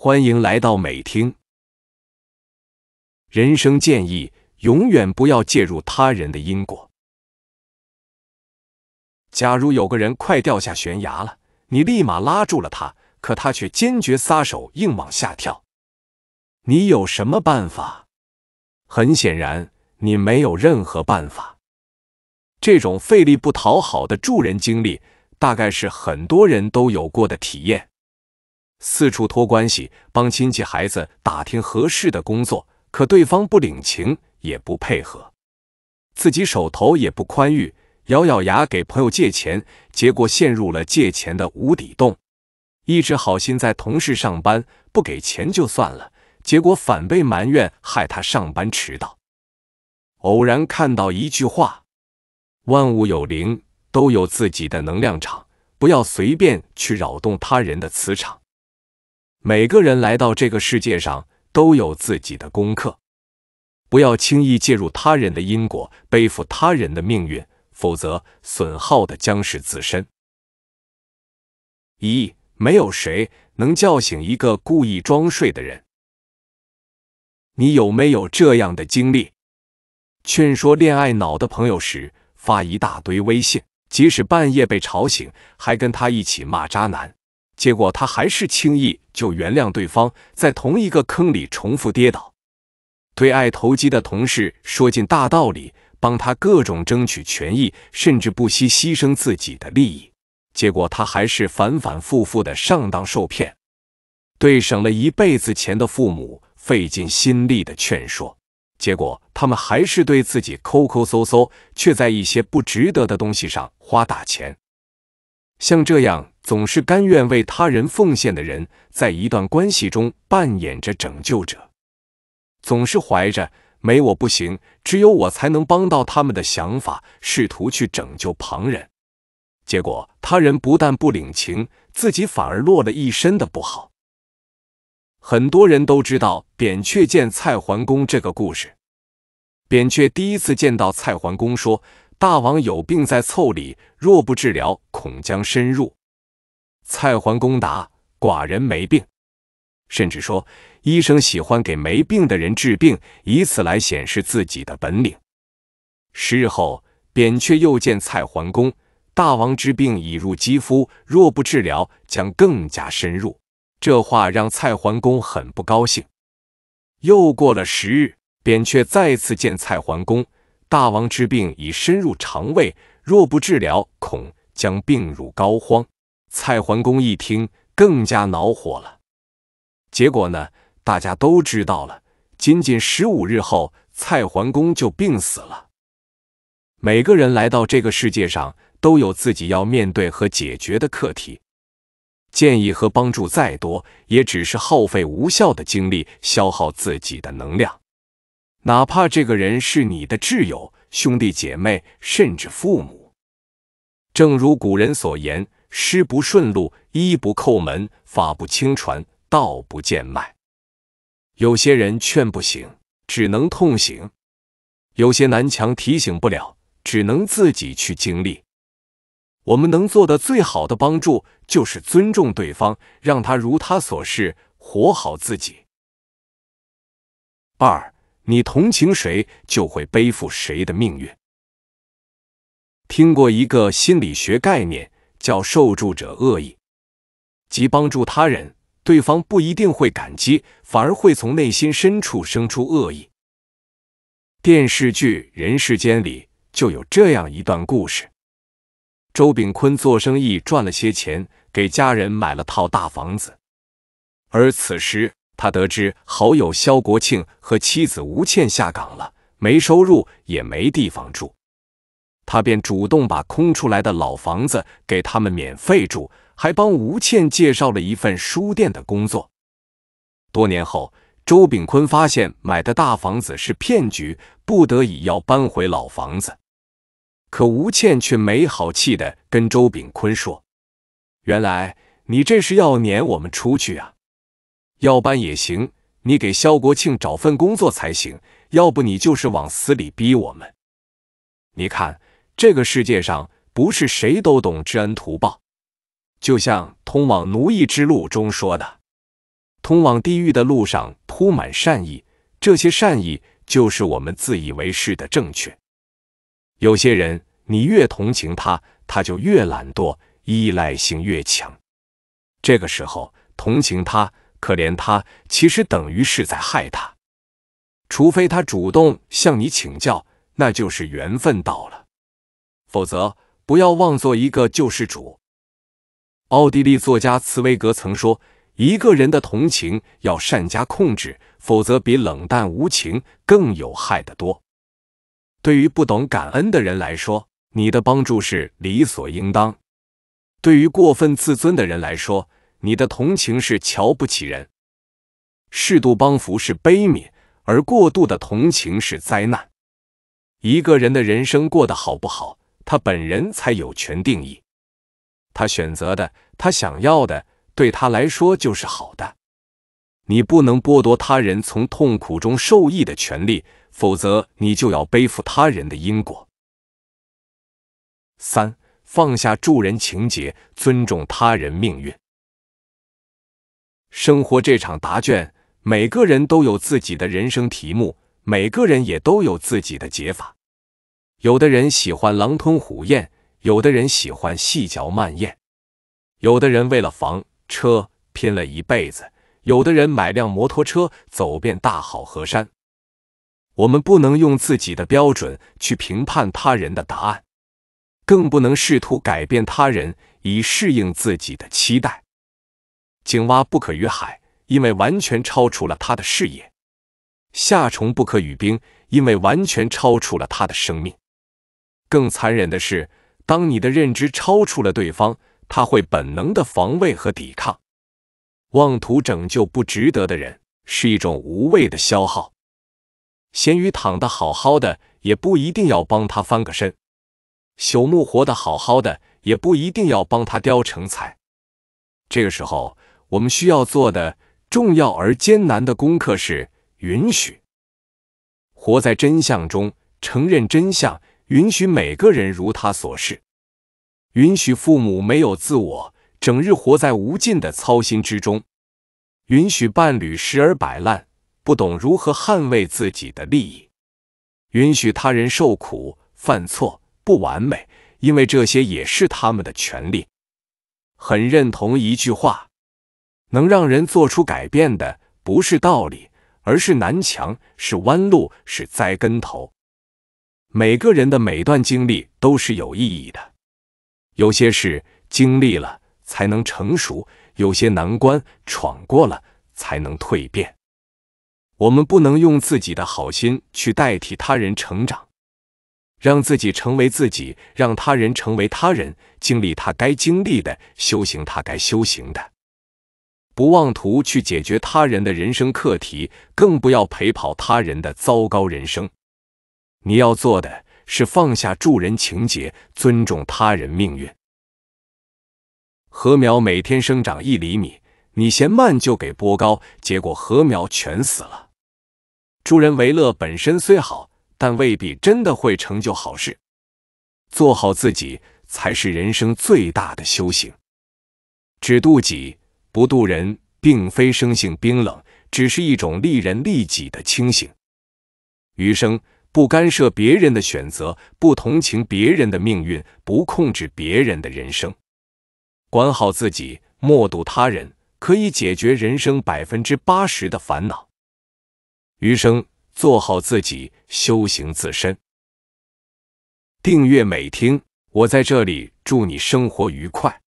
欢迎来到美听。人生建议：永远不要介入他人的因果。假如有个人快掉下悬崖了，你立马拉住了他，可他却坚决撒手，硬往下跳。你有什么办法？很显然，你没有任何办法。这种费力不讨好的助人经历，大概是很多人都有过的体验。四处托关系，帮亲戚孩子打听合适的工作，可对方不领情，也不配合。自己手头也不宽裕，咬咬牙给朋友借钱，结果陷入了借钱的无底洞。一直好心在同事上班，不给钱就算了，结果反被埋怨，害他上班迟到。偶然看到一句话：“万物有灵，都有自己的能量场，不要随便去扰动他人的磁场。”每个人来到这个世界上都有自己的功课，不要轻易介入他人的因果，背负他人的命运，否则损耗的将是自身。一没有谁能叫醒一个故意装睡的人。你有没有这样的经历？劝说恋爱脑的朋友时，发一大堆微信，即使半夜被吵醒，还跟他一起骂渣男。结果他还是轻易就原谅对方，在同一个坑里重复跌倒。对爱投机的同事说尽大道理，帮他各种争取权益，甚至不惜牺牲自己的利益。结果他还是反反复复的上当受骗。对省了一辈子钱的父母费尽心力的劝说，结果他们还是对自己抠抠搜搜，却在一些不值得的东西上花大钱。像这样总是甘愿为他人奉献的人，在一段关系中扮演着拯救者，总是怀着“没我不行，只有我才能帮到他们”的想法，试图去拯救旁人，结果他人不但不领情，自己反而落了一身的不好。很多人都知道扁鹊见蔡桓公这个故事，扁鹊第一次见到蔡桓公说。大王有病在凑里，若不治疗，恐将深入。蔡桓公答：“寡人没病。”甚至说，医生喜欢给没病的人治病，以此来显示自己的本领。十日后，扁鹊又见蔡桓公，大王之病已入肌肤，若不治疗，将更加深入。这话让蔡桓公很不高兴。又过了十日，扁鹊再次见蔡桓公。大王之病已深入肠胃，若不治疗，恐将病入膏肓。蔡桓公一听，更加恼火了。结果呢，大家都知道了。仅仅十五日后，蔡桓公就病死了。每个人来到这个世界上，都有自己要面对和解决的课题。建议和帮助再多，也只是耗费无效的精力，消耗自己的能量。哪怕这个人是你的挚友、兄弟姐妹，甚至父母。正如古人所言：“师不顺路，医不叩门，法不轻传，道不贱卖。”有些人劝不醒，只能痛醒；有些南墙提醒不了，只能自己去经历。我们能做的最好的帮助，就是尊重对方，让他如他所示，活好自己。二。你同情谁，就会背负谁的命运。听过一个心理学概念，叫“受助者恶意”，即帮助他人，对方不一定会感激，反而会从内心深处生出恶意。电视剧《人世间》里就有这样一段故事：周秉昆做生意赚了些钱，给家人买了套大房子，而此时。他得知好友肖国庆和妻子吴倩下岗了，没收入也没地方住，他便主动把空出来的老房子给他们免费住，还帮吴倩介绍了一份书店的工作。多年后，周炳坤发现买的大房子是骗局，不得已要搬回老房子，可吴倩却没好气的跟周炳坤说：“原来你这是要撵我们出去啊！”要搬也行，你给肖国庆找份工作才行。要不你就是往死里逼我们。你看，这个世界上不是谁都懂知恩图报。就像《通往奴役之路》中说的：“通往地狱的路上铺满善意，这些善意就是我们自以为是的正确。”有些人，你越同情他，他就越懒惰，依赖性越强。这个时候，同情他。可怜他，其实等于是在害他。除非他主动向你请教，那就是缘分到了；否则，不要妄做一个救世主。奥地利作家茨威格曾说：“一个人的同情要善加控制，否则比冷淡无情更有害得多。”对于不懂感恩的人来说，你的帮助是理所应当；对于过分自尊的人来说，你的同情是瞧不起人，适度帮扶是悲悯，而过度的同情是灾难。一个人的人生过得好不好，他本人才有权定义。他选择的，他想要的，对他来说就是好的。你不能剥夺他人从痛苦中受益的权利，否则你就要背负他人的因果。三，放下助人情节，尊重他人命运。生活这场答卷，每个人都有自己的人生题目，每个人也都有自己的解法。有的人喜欢狼吞虎咽，有的人喜欢细嚼慢咽。有的人为了房车拼了一辈子，有的人买辆摩托车走遍大好河山。我们不能用自己的标准去评判他人的答案，更不能试图改变他人以适应自己的期待。井蛙不可与海，因为完全超出了他的视野；夏虫不可与冰，因为完全超出了他的生命。更残忍的是，当你的认知超出了对方，他会本能的防卫和抵抗，妄图拯救不值得的人，是一种无谓的消耗。咸鱼躺得好好的，也不一定要帮他翻个身；朽木活得好好的，也不一定要帮他雕成材。这个时候。我们需要做的重要而艰难的功课是：允许活在真相中，承认真相，允许每个人如他所示，允许父母没有自我，整日活在无尽的操心之中，允许伴侣时而摆烂，不懂如何捍卫自己的利益，允许他人受苦、犯错、不完美，因为这些也是他们的权利。很认同一句话。能让人做出改变的不是道理，而是南墙，是弯路，是栽跟头。每个人的每段经历都是有意义的。有些事经历了才能成熟，有些难关闯过了才能蜕变。我们不能用自己的好心去代替他人成长，让自己成为自己，让他人成为他人，经历他该经历的，修行他该修行的。不妄图去解决他人的人生课题，更不要陪跑他人的糟糕人生。你要做的是放下助人情节，尊重他人命运。禾苗每天生长一厘米，你嫌慢就给拨高，结果禾苗全死了。助人为乐本身虽好，但未必真的会成就好事。做好自己才是人生最大的修行。止妒己。不渡人，并非生性冰冷，只是一种利人利己的清醒。余生不干涉别人的选择，不同情别人的命运，不控制别人的人生，管好自己，莫渡他人，可以解决人生百分之八十的烦恼。余生做好自己，修行自身。订阅美听，我在这里祝你生活愉快。